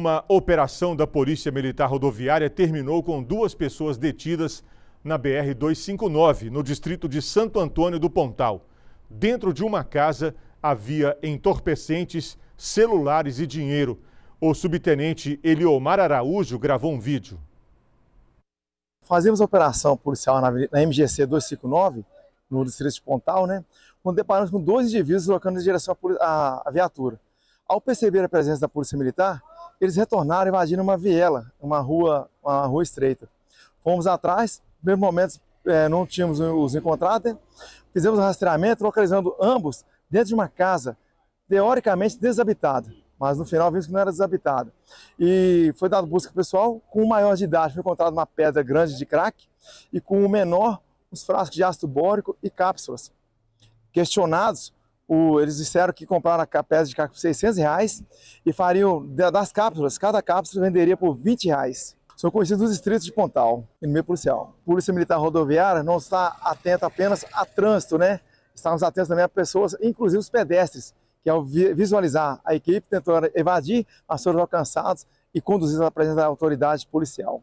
Uma operação da Polícia Militar Rodoviária terminou com duas pessoas detidas na BR-259, no distrito de Santo Antônio do Pontal. Dentro de uma casa havia entorpecentes, celulares e dinheiro. O subtenente Eliomar Araújo gravou um vídeo. Fazemos a operação policial na, na MGC 259, no distrito de Pontal, né? Quando deparamos com dois indivíduos locando em direção à, à, à viatura. Ao perceber a presença da Polícia Militar, eles retornaram, invadindo uma viela, uma rua, uma rua estreita. Fomos atrás, no primeiro momento é, não tínhamos os encontrados, né? fizemos um rastreamento, localizando ambos dentro de uma casa, teoricamente desabitada, mas no final vimos que não era desabitada. E foi dado busca pessoal, com o maior de idade foi encontrado uma pedra grande de crack e com o menor, os frascos de ácido bórico e cápsulas. Questionados, o, eles disseram que compraram a peça de 600 reais e fariam das cápsulas, cada cápsula venderia por 20 reais. Sou conhecido dos distritos de Pontal, e no meio policial. Polícia Militar Rodoviária não está atenta apenas a trânsito, né? Estamos atentos também a pessoas, inclusive os pedestres, que ao visualizar a equipe tentou evadir, mas foram alcançados e conduzidos à presença da autoridade policial.